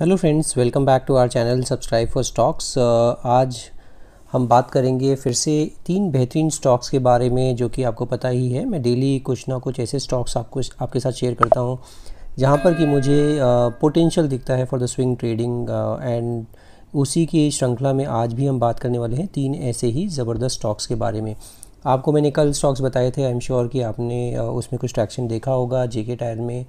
hello friends welcome back to our channel subscribe for stocks आज हम बात करेंगे फिर से तीन बेहतरीन स्टॉक्स के बारे में जो कि आपको पता ही है मैं डेली कुछ ना कुछ ऐसे स्टॉक्स आपको आपके साथ शेयर करता हूँ जहाँ पर कि मुझे पोटेंशियल uh, दिखता है for the swing trading and उसी की श्रृंखला में आज भी हम बात करने वाले हैं तीन ऐसे ही ज़बरदस्त स्टॉक्स के बारे में आपको मैंने कल स्टॉक्स बताए थे आई एम श्योर कि आपने uh, उसमें कुछ ट्रैक्शन देखा होगा जे टायर में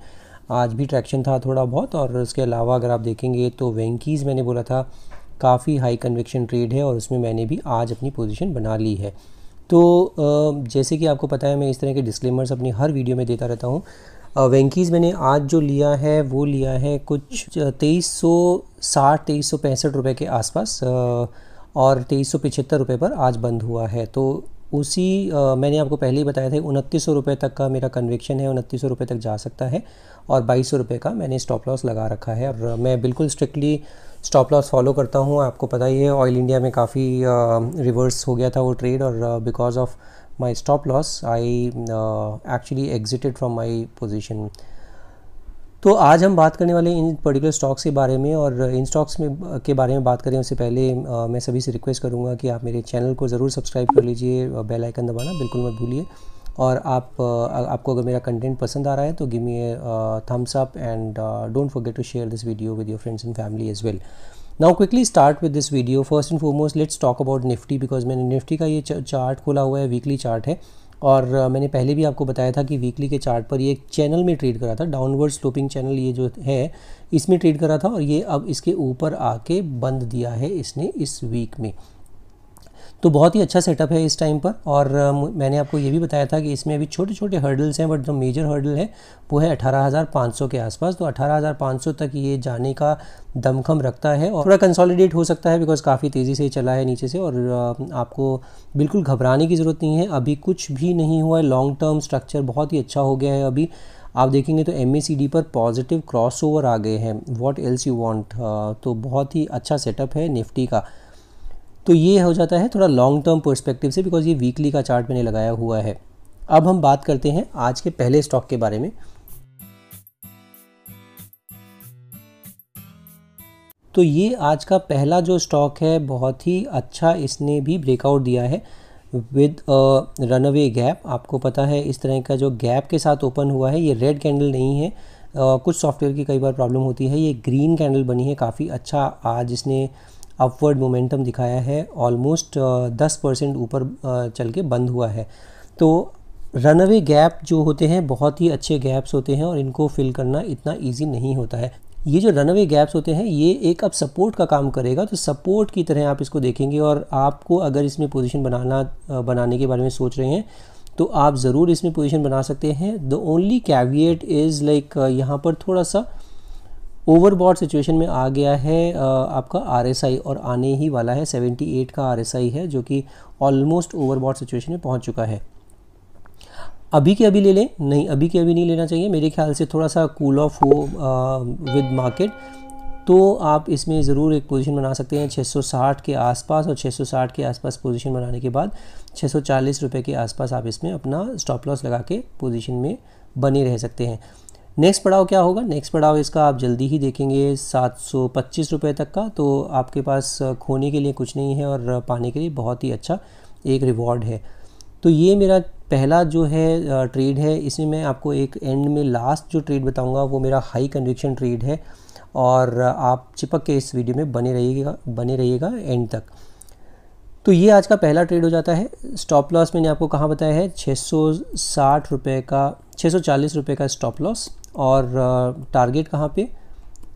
आज भी ट्रैक्शन था थोड़ा बहुत और उसके अलावा अगर आप देखेंगे तो वेंकीज़ मैंने बोला था काफ़ी हाई कन्वेक्शन ट्रेड है और उसमें मैंने भी आज अपनी पोजिशन बना ली है तो जैसे कि आपको पता है मैं इस तरह के डिस्क्लेमर्स अपनी हर वीडियो में देता रहता हूँ वेंकीज़ मैंने आज जो लिया है वो लिया है कुछ तेईस सौ साठ तेईस सौ पैंसठ रुपये के आसपास और तेईस सौ पचहत्तर रुपये पर आज बंद हुआ है तो उसी आ, मैंने आपको पहले ही बताया था उनतीस सौ रुपये तक का मेरा कन्विक्शन है उनतीस सौ रुपये तक जा सकता है और बाईस सौ रुपये का मैंने स्टॉप लॉस लगा रखा है और मैं बिल्कुल स्ट्रिक्टली स्टॉप लॉस फॉलो करता हूँ आपको पता ही है ऑयल इंडिया में काफ़ी रिवर्स हो गया था वो ट्रेड और because of my stop loss I actually exited from my position तो आज हम बात करने वाले इन पर्टिकुलर स्टॉक्स के बारे में और इन स्टॉक्स में के बारे में बात करें उससे पहले आ, मैं सभी से रिक्वेस्ट करूँगा कि आप मेरे चैनल को ज़रूर सब्सक्राइब कर लीजिए बेल आइकन दबाना बिल्कुल मत भूलिए और आप आ, आपको अगर मेरा कंटेंट पसंद आ रहा है तो give me thumbs up and don't forget to share this video with your friends and family as well now quickly start with this video first and foremost let's talk about Nifty because मैंने निफ्टी का ये chart खोला हुआ है weekly chart है और मैंने पहले भी आपको बताया था कि वीकली के चार्ट पर ये एक चैनल में ट्रेड करा था डाउनवर्ड स्लोपिंग चैनल ये जो है इसमें ट्रेड करा था और ये अब इसके ऊपर आके बंद दिया है इसने इस वीक में तो बहुत ही अच्छा सेटअप है इस टाइम पर और मैंने आपको ये भी बताया था कि इसमें अभी छोटे छोटे हर्डल्स हैं बट जो मेजर हर्डल है वो है 18,500 के आसपास तो 18,500 तक ये जाने का दमखम रखता है और थोड़ा कंसोलिडेट हो सकता है बिकॉज काफ़ी तेज़ी से चला है नीचे से और आपको बिल्कुल घबराने की ज़रूरत नहीं है अभी कुछ भी नहीं हुआ है लॉन्ग टर्म स्ट्रक्चर बहुत ही अच्छा हो गया है अभी आप देखेंगे तो एम पर पॉजिटिव क्रॉस ओवर आ गए हैं वॉट एल्स यू वॉन्ट तो बहुत ही अच्छा सेटअप है निफ्टी का तो ये हो जाता है थोड़ा लॉन्ग टर्म पर्सपेक्टिव से बिकॉज ये वीकली का चार्ट मैंने लगाया हुआ है अब हम बात करते हैं आज के पहले स्टॉक के बारे में तो ये आज का पहला जो स्टॉक है बहुत ही अच्छा इसने भी ब्रेकआउट दिया है विद रन अवे गैप आपको पता है इस तरह का जो गैप के साथ ओपन हुआ है ये रेड कैंडल नहीं है uh, कुछ सॉफ्टवेयर की कई बार प्रॉब्लम होती है ये ग्रीन कैंडल बनी है काफ़ी अच्छा आज इसने अपवर्ड मोमेंटम दिखाया है ऑलमोस्ट uh, दस परसेंट ऊपर uh, चल के बंद हुआ है तो रनअवे गैप जो होते हैं बहुत ही अच्छे गैप्स होते हैं और इनको फिल करना इतना ईजी नहीं होता है ये जो रनअवे गैप्स होते हैं ये एक अब सपोर्ट का काम करेगा तो सपोर्ट की तरह आप इसको देखेंगे और आपको अगर इसमें पोजीशन बनाना uh, बनाने के बारे में सोच रहे हैं तो आप ज़रूर इसमें पोजीशन बना सकते हैं the only caveat is like यहाँ पर थोड़ा सा ओवरबॉड सिचुएशन में आ गया है आपका आरएसआई और आने ही वाला है 78 का आरएसआई है जो कि ऑलमोस्ट ओवरबॉड सिचुएशन में पहुंच चुका है अभी के अभी ले लें नहीं अभी के अभी नहीं लेना चाहिए मेरे ख्याल से थोड़ा सा कूल ऑफ हो विद मार्केट तो आप इसमें ज़रूर एक पोजीशन बना सकते हैं 660 के आसपास और 660 के आसपास पोजीशन बनाने के बाद 640 रुपए के आसपास आप इसमें अपना स्टॉप लॉस लगा के पोजीशन में बने रह सकते हैं नेक्स्ट पड़ाव क्या होगा नेक्स्ट पड़ाव इसका आप जल्दी ही देखेंगे सात सौ पच्चीस रुपये तक का तो आपके पास खोने के लिए कुछ नहीं है और पाने के लिए बहुत ही अच्छा एक रिवॉर्ड है तो ये मेरा पहला जो है ट्रेड है इसमें मैं आपको एक एंड में लास्ट जो ट्रेड बताऊंगा वो मेरा हाई कन्विक्शन ट्रेड है और आप चिपक के इस वीडियो में बने रहिएगा बने रहिएगा एंड तक तो ये आज का पहला ट्रेड हो जाता है स्टॉप लॉस मैंने आपको कहाँ बताया है छः सौ साठ रुपये का छः सौ चालीस रुपये का स्टॉप लॉस और टारगेट कहाँ पे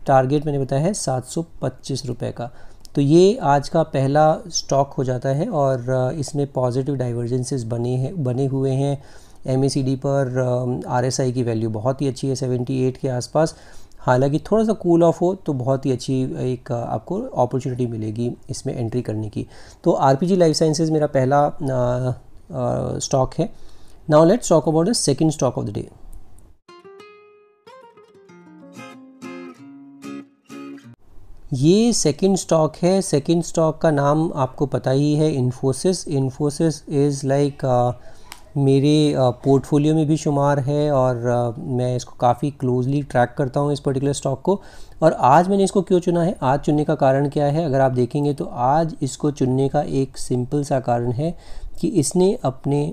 टारगेट मैंने बताया है सात सौ पच्चीस रुपये का तो ये आज का पहला स्टॉक हो जाता है और इसमें पॉजिटिव डाइवर्जेंसेस बने हैं बने हुए हैं एम पर आर की वैल्यू बहुत ही अच्छी है 78 के आसपास हालांकि थोड़ा सा कूल ऑफ हो तो बहुत ही अच्छी एक आपको अपॉर्चुनिटी मिलेगी इसमें एंट्री करने की तो आर पी लाइफ साइंसेज मेरा पहला स्टॉक है now let's talk about the second stock of the day ये सेकंड स्टॉक है सेकंड स्टॉक का नाम आपको पता ही है इन्फोसिस इन्फोसिस इज़ लाइक मेरे पोर्टफोलियो uh, में भी शुमार है और uh, मैं इसको काफ़ी क्लोजली ट्रैक करता हूँ इस पर्टिकुलर स्टॉक को और आज मैंने इसको क्यों चुना है आज चुनने का कारण क्या है अगर आप देखेंगे तो आज इसको चुनने का एक सिंपल सा कारण है कि इसने अपने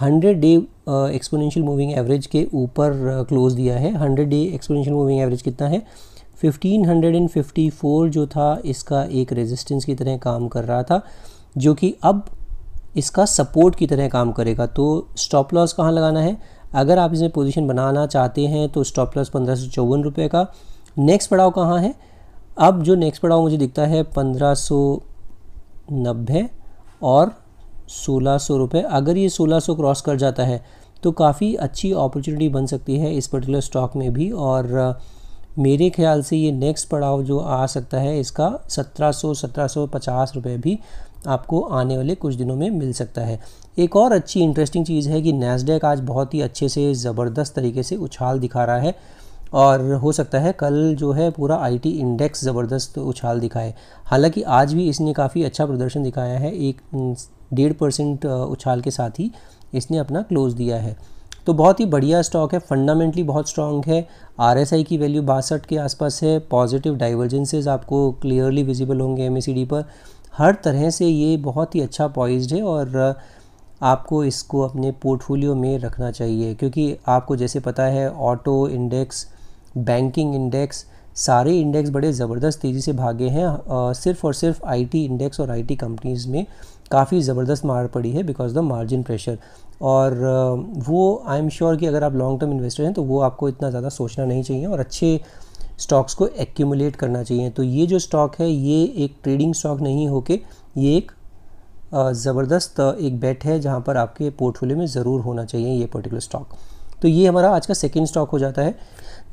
hundred day exponential moving average के ऊपर क्लोज uh, दिया है hundred day exponential moving average कितना है 1554 जो था इसका एक रेजिस्टेंस की तरह काम कर रहा था जो कि अब इसका सपोर्ट की तरह काम करेगा तो स्टॉप लॉस कहाँ लगाना है अगर आप इसमें पोजीशन बनाना चाहते हैं तो स्टॉप लॉस पंद्रह सौ चौवन रुपये का नेक्स्ट पड़ाव कहाँ है अब जो नेक्स्ट पड़ाव मुझे दिखता है पंद्रह सौ नब्बे और सोलह सौ रुपये अगर ये सोलह सौ क्रॉस कर जाता है तो काफ़ी अच्छी अपॉर्चुनिटी बन सकती है इस पर्टिकुलर स्टॉक में भी और मेरे ख्याल से ये नेक्स्ट पड़ाव जो आ सकता है इसका 1700 1750 रुपये भी आपको आने वाले कुछ दिनों में मिल सकता है एक और अच्छी इंटरेस्टिंग चीज़ है कि नेसडेक आज बहुत ही अच्छे से ज़बरदस्त तरीके से उछाल दिखा रहा है और हो सकता है कल जो है पूरा आईटी इंडेक्स ज़बरदस्त उछाल दिखाए हालांकि आज भी इसने काफ़ी अच्छा प्रदर्शन दिखाया है एक डेढ़ परसेंट उछाल के साथ ही इसने अपना क्लोज दिया है तो बहुत ही बढ़िया स्टॉक है फंडामेंटली बहुत स्ट्रांग है आर की वैल्यू बासठ के आसपास है पॉजिटिव डाइवर्जेंसेज आपको क्लियरली विजिबल होंगे एम e पर हर तरह से ये बहुत ही अच्छा पॉइज्ड है और आपको इसको अपने पोर्टफोलियो में रखना चाहिए क्योंकि आपको जैसे पता है ऑटो इंडेक्स बैंकिंग इंडेक्स सारे इंडेक्स बड़े ज़बरदस्त तेज़ी से भागे हैं सिर्फ और सिर्फ आईटी इंडेक्स और आईटी कंपनीज़ में काफ़ी ज़बरदस्त मार पड़ी है बिकॉज द मार्जिन प्रेशर और वो आई एम श्योर कि अगर आप लॉन्ग टर्म इन्वेस्टर हैं तो वो आपको इतना ज़्यादा सोचना नहीं चाहिए और अच्छे स्टॉक्स को एक्यूमुलेट करना चाहिए तो ये जो स्टॉक है ये एक ट्रेडिंग स्टॉक नहीं होके ये एक ज़बरदस्त एक बेट है जहाँ पर आपके पोर्टफोलियो में ज़रूर होना चाहिए ये पर्टिकुलर स्टॉक तो ये हमारा आज का सेकेंड स्टॉक हो जाता है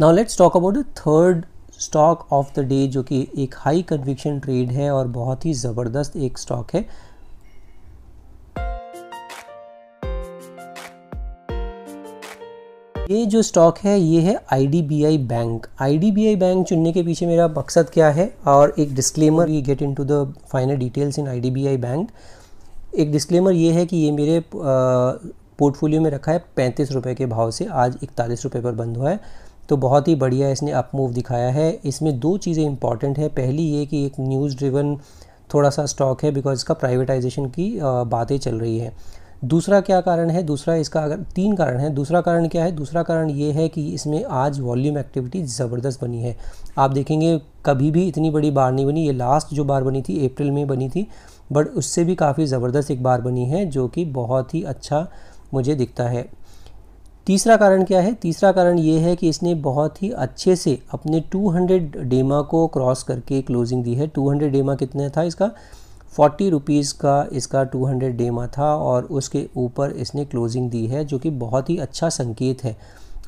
now let's talk about the third stock of the day जो कि एक हाई कन्विक्शन ट्रेड है और बहुत ही ज़बरदस्त एक स्टॉक है ये जो स्टॉक है ये है आई बैंक आई बैंक चुनने के पीछे मेरा मकसद क्या है और एक डिस्क्लेमर ये get in to the final details in I bank एक डिस्क्लेमर ये है कि ये मेरे पोर्टफोलियो में रखा है पैंतीस रुपये के भाव से आज इकतालीस रुपये पर बंद हुआ है तो बहुत ही बढ़िया इसने अप मूव दिखाया है इसमें दो चीज़ें इंपॉर्टेंट है पहली ये कि एक न्यूज़ ड्रिवन थोड़ा सा स्टॉक है बिकॉज इसका प्राइवेटाइजेशन की बातें चल रही है दूसरा क्या कारण है दूसरा इसका अगर तीन कारण है दूसरा कारण क्या है दूसरा कारण ये है कि इसमें आज वॉल्यूम एक्टिविटी ज़बरदस्त बनी है आप देखेंगे कभी भी इतनी बड़ी बार नहीं बनी ये लास्ट जो बार बनी थी अप्रैल में बनी थी बट उससे भी काफ़ी ज़बरदस्त एक बार बनी है जो कि बहुत ही अच्छा मुझे दिखता है तीसरा कारण क्या है तीसरा कारण ये है कि इसने बहुत ही अच्छे से अपने 200 डेमा को क्रॉस करके क्लोजिंग दी है 200 डेमा कितना था इसका फोर्टी रुपीज़ का इसका टू हंड्रेड डेमा था और उसके ऊपर इसने क्लोजिंग दी है जो कि बहुत ही अच्छा संकेत है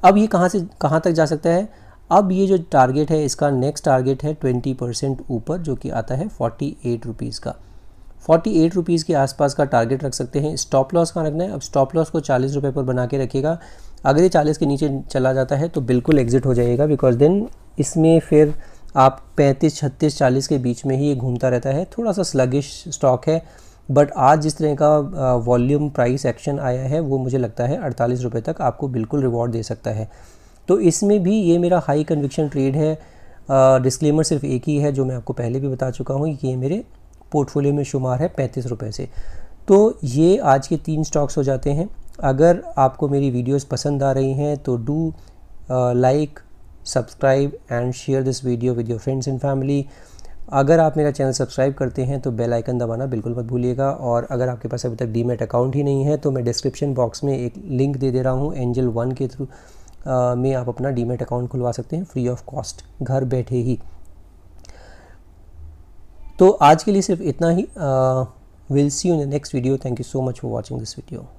अब ये कहाँ से कहाँ तक जा सकता है अब ये जो टारगेट है इसका नेक्स्ट टारगेट है ट्वेंटी परसेंट ऊपर जो कि आता है फोर्टी एट रुपीज़ का फोर्टी एट रुपीज़ के आसपास का टारगेट रख सकते हैं स्टॉप लॉस कहाँ रखना है अब स्टॉप लॉस को चालीस रुपये पर बना के रखिएगा अगर ये चालीस के नीचे चला जाता है तो बिल्कुल एग्ज़िट हो जाएगा बिकॉज देन इसमें फिर आप 35, 36, 40 के बीच में ही ये घूमता रहता है थोड़ा सा स्लगिश स्टॉक है बट आज जिस तरह का वॉल्यूम प्राइस एक्शन आया है वो मुझे लगता है अड़तालीस रुपये तक आपको बिल्कुल रिवॉर्ड दे सकता है तो इसमें भी ये मेरा हाई कन्विक्शन ट्रेड है डिस्क्लेमर सिर्फ एक ही है जो मैं आपको पहले भी बता चुका हूँ ये मेरे पोर्टफोलियो में शुमार है पैंतीस रुपये से तो ये आज के तीन स्टॉक्स हो जाते हैं अगर आपको मेरी वीडियोस पसंद आ रही हैं तो do like subscribe and share this video with your friends and family अगर आप मेरा चैनल सब्सक्राइब करते हैं तो बेल आइकन दबाना बिल्कुल मत भूलिएगा और अगर आपके पास अभी तक डीमेट अकाउंट ही नहीं है तो मैं डिस्क्रिप्शन बॉक्स में एक लिंक दे दे रहा हूँ एंजल वन के थ्रू में आप अपना डीमेट अकाउंट खुलवा सकते हैं फ्री ऑफ कॉस्ट घर बैठे ही तो आज के लिए सिर्फ इतना ही will see you in the next video thank you so much for watching this video